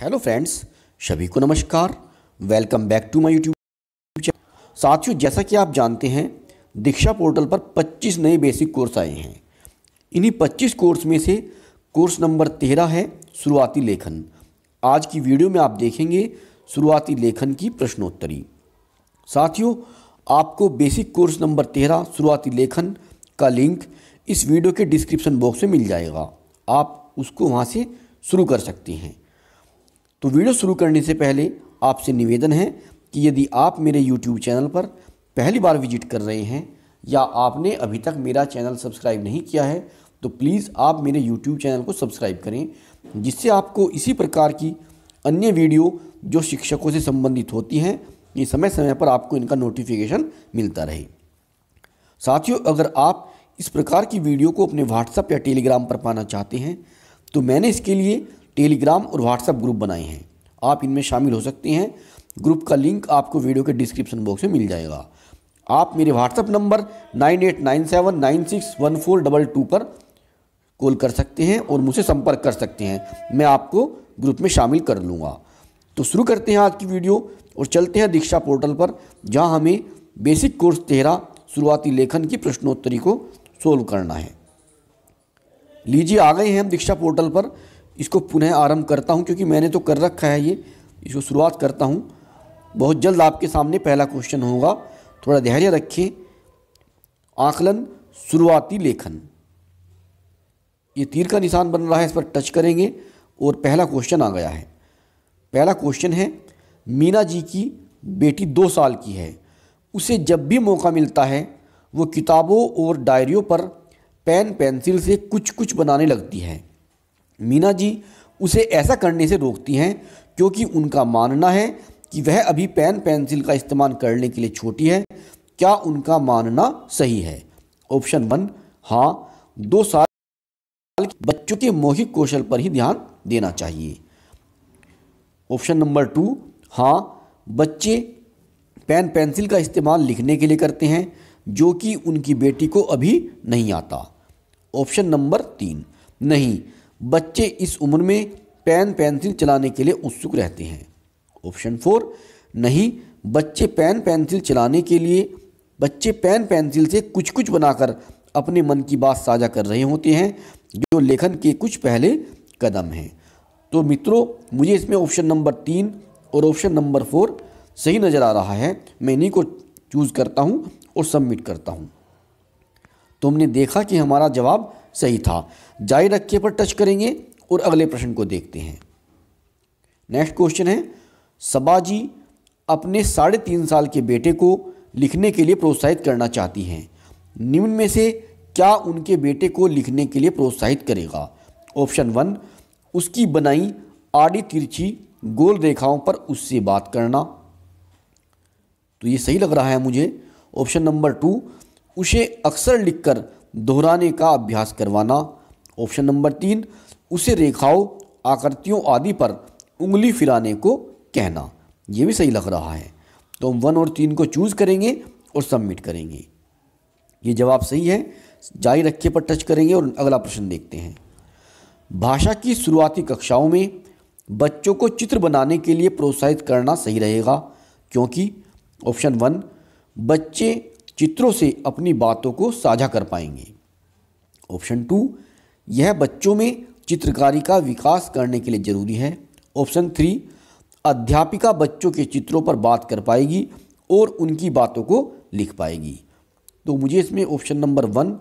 hello friends सभी को नमस्कार welcome back to my YouTube channel साथियों जैसा कि आप जानते हैं दीक्षा पोर्टल पर 25 नए बेसिक कोर्स आए हैं इन्हीं 25 कोर्स में से कोर्स नंबर 13 है शुरुआती लेखन आज की वीडियो में आप देखेंगे शुरुआती लेखन की प्रश्नोत्तरी साथियों आपको बेसिक कोर्स नंबर तेरह शुरुआती लेखन का लिंक इस वीडियो के डिस्क्रिप्शन बॉक्स में मिल जाएगा आप उसको वहाँ से शुरू कर सकते हैं तो वीडियो शुरू करने से पहले आपसे निवेदन है कि यदि आप मेरे यूट्यूब चैनल पर पहली बार विजिट कर रहे हैं या आपने अभी तक मेरा चैनल सब्सक्राइब नहीं किया है तो प्लीज़ आप मेरे यूट्यूब चैनल को सब्सक्राइब करें जिससे आपको इसी प्रकार की अन्य वीडियो जो शिक्षकों से संबंधित होती हैं ये समय समय पर आपको इनका नोटिफिकेशन मिलता रहे साथियों अगर आप इस प्रकार की वीडियो को अपने व्हाट्सएप या टेलीग्राम पर पाना चाहते हैं तो मैंने इसके लिए टेलीग्राम और व्हाट्सएप ग्रुप बनाए हैं आप इनमें शामिल हो सकते हैं ग्रुप का लिंक आपको वीडियो के डिस्क्रिप्शन बॉक्स में मिल जाएगा आप मेरे WhatsApp number nine eight nine seven nine six one four double two पर कॉल कर सकते हैं और मुझसे संपर्क कर सकते हैं मैं आपको ग्रुप में शामिल कर लूँगा तो शुरू करते हैं आज की वीडियो और चलते हैं दीक्षा पोर्टल पर जहाँ हमें बेसिक कोर्स तेरह शुरुआती लेखन की प्रश्नोत्तरी को सोल्व करना है लीजिए आ गए हैं हम दीक्षा पोर्टल पर इसको पुनः आरंभ करता हूँ क्योंकि मैंने तो कर रखा है ये इसको शुरुआत करता हूँ बहुत जल्द आपके सामने पहला क्वेश्चन होगा थोड़ा धैर्य रखें आकलन शुरुआती लेखन ये तीर का निशान बन रहा है इस पर टच करेंगे और पहला क्वेश्चन आ गया है पहला क्वेश्चन है मीना जी की बेटी दो साल की है उसे जब भी मौका मिलता है वो किताबों और डायरियों पर पेन पेंसिल से कुछ कुछ बनाने लगती है मीना जी उसे ऐसा करने से रोकती हैं क्योंकि उनका मानना है कि वह अभी पेन पेंसिल का इस्तेमाल करने के लिए छोटी है क्या उनका मानना सही है ऑप्शन वन हाँ दो साल बच्चों के मौखिक कौशल पर ही ध्यान देना चाहिए ऑप्शन नंबर टू हाँ बच्चे पेन पेंसिल का इस्तेमाल लिखने के लिए करते हैं जो कि उनकी बेटी को अभी नहीं आता ऑप्शन नंबर तीन नहीं बच्चे इस उम्र में पेन पेंसिल चलाने के लिए उत्सुक रहते हैं ऑप्शन फोर नहीं बच्चे पेन पेंसिल चलाने के लिए बच्चे पेन पेंसिल से कुछ कुछ बनाकर अपने मन की बात साझा कर रहे होते हैं जो लेखन के कुछ पहले कदम हैं तो मित्रों मुझे इसमें ऑप्शन नंबर तीन और ऑप्शन नंबर फोर सही नज़र आ रहा है मैं इन्हीं को चूज़ करता हूँ और सबमिट करता हूँ तो हमने देखा कि हमारा जवाब सही था जारी रखे पर टच करेंगे और अगले प्रश्न को देखते हैं नेक्स्ट क्वेश्चन है सबाजी अपने साढ़े तीन साल के बेटे को लिखने के लिए प्रोत्साहित करना चाहती हैं निम्न में से क्या उनके बेटे को लिखने के लिए प्रोत्साहित करेगा ऑप्शन वन उसकी बनाई आड़ी तिरछी गोल रेखाओं पर उससे बात करना तो ये सही लग रहा है मुझे ऑप्शन नंबर टू उसे अक्सर लिखकर दोहराने का अभ्यास करवाना ऑप्शन नंबर तीन उसे रेखाओं आकृतियों आदि पर उंगली फिराने को कहना ये भी सही लग रहा है तो हम वन और तीन को चूज़ करेंगे और सबमिट करेंगे ये जवाब सही है जारी रखे पर टच करेंगे और अगला प्रश्न देखते हैं भाषा की शुरुआती कक्षाओं में बच्चों को चित्र बनाने के लिए प्रोत्साहित करना सही रहेगा क्योंकि ऑप्शन वन बच्चे चित्रों से अपनी बातों को साझा कर पाएंगे ऑप्शन टू यह बच्चों में चित्रकारी का विकास करने के लिए ज़रूरी है ऑप्शन थ्री अध्यापिका बच्चों के चित्रों पर बात कर पाएगी और उनकी बातों को लिख पाएगी तो मुझे इसमें ऑप्शन नंबर वन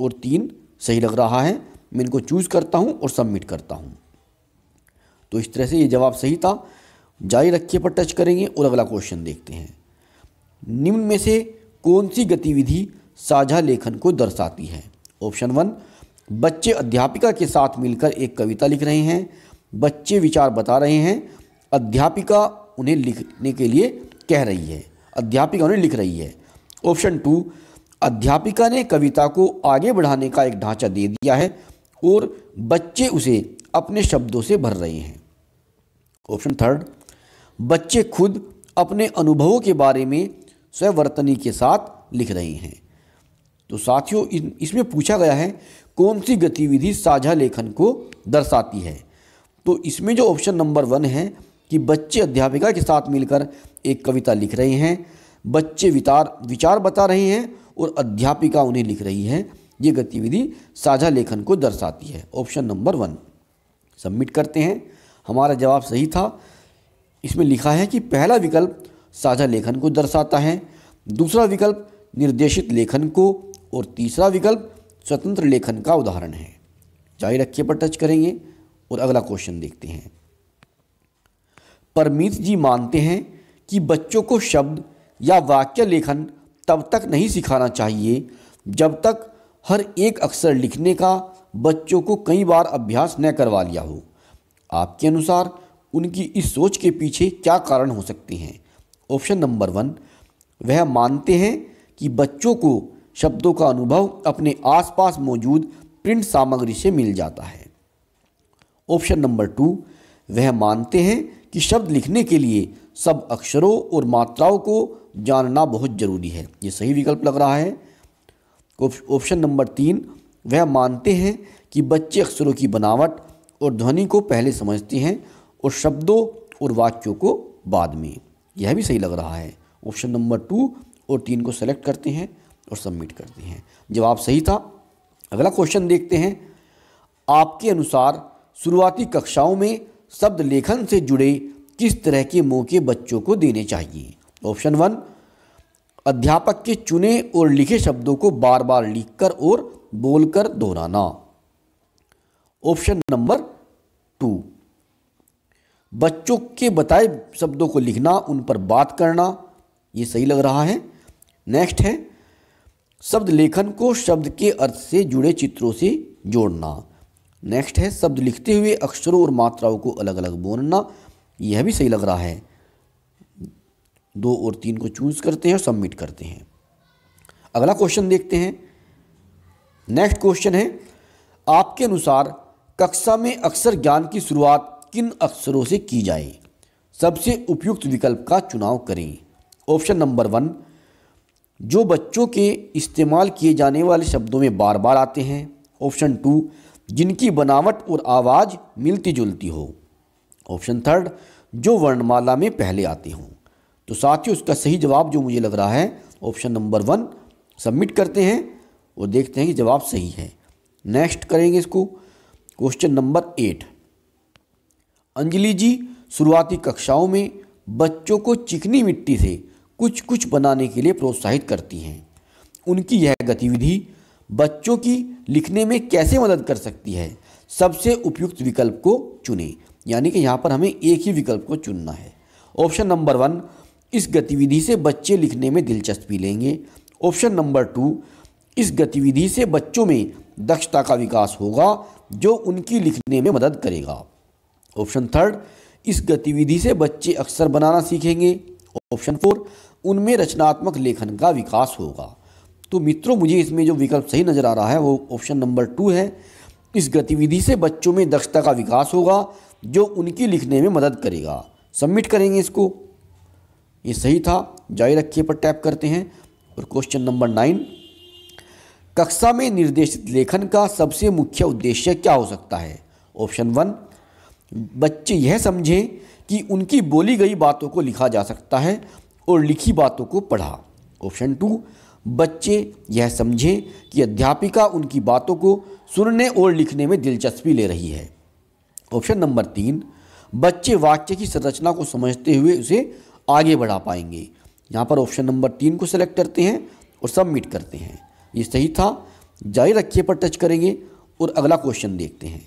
और तीन सही लग रहा है मैं इनको चूज़ करता हूँ और सबमिट करता हूँ तो इस तरह से ये जवाब सही था जारी रखिए पर टच करेंगे और अगला क्वेश्चन देखते हैं निम्न में से कौन सी गतिविधि साझा लेखन को दर्शाती है ऑप्शन वन बच्चे अध्यापिका के साथ मिलकर एक कविता लिख रहे हैं बच्चे विचार बता रहे हैं अध्यापिका उन्हें लिखने के लिए कह रही है अध्यापिका उन्हें लिख रही है ऑप्शन टू अध्यापिका ने कविता को आगे बढ़ाने का एक ढांचा दे दिया है और बच्चे उसे अपने शब्दों से भर रहे हैं ऑप्शन थर्ड बच्चे खुद अपने अनुभवों के बारे में स्ववर्तनी के साथ लिख रही हैं तो साथियों इसमें पूछा गया है कौन सी गतिविधि साझा लेखन को दर्शाती है तो इसमें जो ऑप्शन नंबर वन है कि बच्चे अध्यापिका के साथ मिलकर एक कविता लिख रहे हैं बच्चे विचार विचार बता रहे हैं और अध्यापिका उन्हें लिख रही है ये गतिविधि साझा लेखन को दर्शाती है ऑप्शन नंबर वन सबमिट करते हैं हमारा जवाब सही था इसमें लिखा है कि पहला विकल्प साझा लेखन को दर्शाता है दूसरा विकल्प निर्देशित लेखन को और तीसरा विकल्प स्वतंत्र लेखन का उदाहरण है जारी रखिए पर टच करेंगे और अगला क्वेश्चन देखते हैं परमीत जी मानते हैं कि बच्चों को शब्द या वाक्य लेखन तब तक नहीं सिखाना चाहिए जब तक हर एक अक्षर लिखने का बच्चों को कई बार अभ्यास न करवा लिया हो आपके अनुसार उनकी इस सोच के पीछे क्या कारण हो सकते हैं ऑप्शन नंबर वन वह मानते हैं कि बच्चों को शब्दों का अनुभव अपने आसपास मौजूद प्रिंट सामग्री से मिल जाता है ऑप्शन नंबर टू वह मानते हैं कि शब्द लिखने के लिए सब अक्षरों और मात्राओं को जानना बहुत जरूरी है ये सही विकल्प लग रहा है ऑप्शन नंबर तीन वह मानते हैं कि बच्चे अक्षरों की बनावट और ध्वनि को पहले समझते हैं और शब्दों और वाक्यों को बाद में यह भी सही लग रहा है ऑप्शन नंबर टू और तीन को सेलेक्ट करते हैं और सबमिट करते हैं जवाब सही था अगला क्वेश्चन देखते हैं आपके अनुसार शुरुआती कक्षाओं में शब्द लेखन से जुड़े किस तरह के मौके बच्चों को देने चाहिए ऑप्शन वन अध्यापक के चुने और लिखे शब्दों को बार बार लिखकर और बोलकर दोहराना ऑप्शन नंबर टू बच्चों के बताए शब्दों को लिखना उन पर बात करना ये सही लग रहा है नेक्स्ट है शब्द लेखन को शब्द के अर्थ से जुड़े चित्रों से जोड़ना नेक्स्ट है शब्द लिखते हुए अक्षरों और मात्राओं को अलग अलग बोलना यह भी सही लग रहा है दो और तीन को चूज करते हैं और सबमिट करते हैं अगला क्वेश्चन देखते हैं नेक्स्ट क्वेश्चन है आपके अनुसार कक्षा में अक्सर ज्ञान की शुरुआत किन अक्षरों से की जाए सबसे उपयुक्त विकल्प का चुनाव करें ऑप्शन नंबर वन जो बच्चों के इस्तेमाल किए जाने वाले शब्दों में बार बार आते हैं ऑप्शन टू जिनकी बनावट और आवाज़ मिलती जुलती हो ऑप्शन थर्ड जो वर्णमाला में पहले आते हों तो साथ ही उसका सही जवाब जो मुझे लग रहा है ऑप्शन नंबर वन सबमिट करते हैं और देखते हैं कि जवाब सही है नेक्स्ट करेंगे इसको question number eight Anjali ji शुरुआती कक्षाओं में बच्चों को चिकनी मिट्टी से कुछ कुछ बनाने के लिए प्रोत्साहित करती हैं उनकी यह गतिविधि बच्चों की लिखने में कैसे मदद कर सकती है सबसे उपयुक्त विकल्प को चुनें यानी कि यहाँ पर हमें एक ही विकल्प को चुनना है ऑप्शन नंबर वन इस गतिविधि से बच्चे लिखने में दिलचस्पी लेंगे ऑप्शन नंबर टू इस गतिविधि से बच्चों में दक्षता का विकास होगा जो उनकी लिखने में मदद करेगा ऑप्शन थर्ड इस गतिविधि से बच्चे अक्सर बनाना सीखेंगे ऑप्शन फोर उनमें रचनात्मक लेखन का विकास होगा तो मित्रों मुझे इसमें जो विकल्प सही नज़र आ रहा है वो ऑप्शन नंबर टू है इस गतिविधि से बच्चों में दक्षता का विकास होगा जो उनकी लिखने में मदद करेगा सबमिट करेंगे इसको ये सही था जारी रखिए पर टैप करते हैं और क्वेश्चन नंबर नाइन कक्षा में निर्देशित लेखन का सबसे मुख्य उद्देश्य क्या हो सकता है ऑप्शन वन बच्चे यह समझें कि उनकी बोली गई बातों को लिखा जा सकता है और लिखी बातों को पढ़ा ऑप्शन टू बच्चे यह समझें कि अध्यापिका उनकी बातों को सुनने और लिखने में दिलचस्पी ले रही है ऑप्शन नंबर तीन बच्चे वाक्य की संरचना को समझते हुए उसे आगे बढ़ा पाएंगे यहाँ पर ऑप्शन नंबर तीन को सेलेक्ट करते हैं और सबमिट करते हैं ये सही था जारी रखिए पर टच करेंगे और अगला क्वेश्चन देखते हैं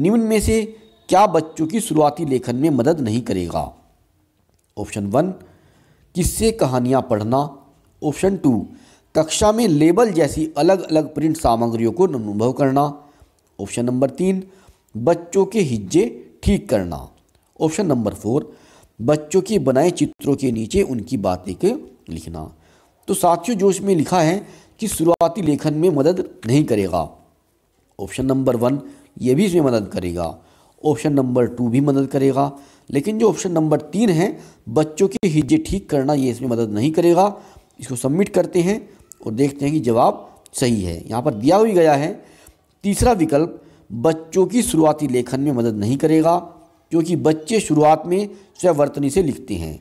निम्न में से क्या बच्चों की शुरुआती लेखन में मदद नहीं करेगा ऑप्शन वन किससे कहानियाँ पढ़ना ऑप्शन टू कक्षा में लेबल जैसी अलग अलग प्रिंट सामग्रियों को अनुभव करना ऑप्शन नंबर तीन बच्चों के हिज्जे ठीक करना ऑप्शन नंबर फोर बच्चों के बनाए चित्रों के नीचे उनकी बातें के लिखना तो साथियों जोश में लिखा है कि शुरुआती लेखन में मदद नहीं करेगा ऑप्शन नंबर वन ये भी इसमें मदद करेगा ऑप्शन नंबर टू भी मदद करेगा लेकिन जो ऑप्शन नंबर तीन है बच्चों के हिज्जे ठीक करना ये इसमें मदद नहीं करेगा इसको सबमिट करते हैं और देखते हैं कि जवाब सही है यहाँ पर दिया भी गया है तीसरा विकल्प बच्चों की शुरुआती लेखन में मदद नहीं करेगा क्योंकि बच्चे शुरुआत में स्वर्तनी से लिखते हैं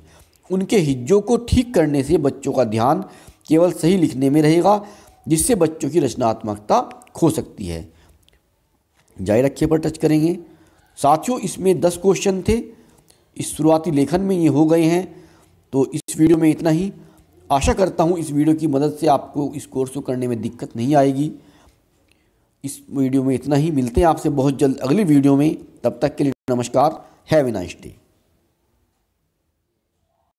उनके हिज्जों को ठीक करने से बच्चों का ध्यान केवल सही लिखने में रहेगा जिससे बच्चों की रचनात्मकता खो सकती है जाए रखे पर टच करेंगे साथियों इसमें दस क्वेश्चन थे इस शुरुआती लेखन में ये हो गए हैं तो इस वीडियो में इतना ही आशा करता हूँ इस वीडियो की मदद से आपको इस कोर्स को करने में दिक्कत नहीं आएगी इस वीडियो में इतना ही मिलते हैं आपसे बहुत जल्द अगली वीडियो में तब तक के लिए नमस्कार हैव ए नाइस डे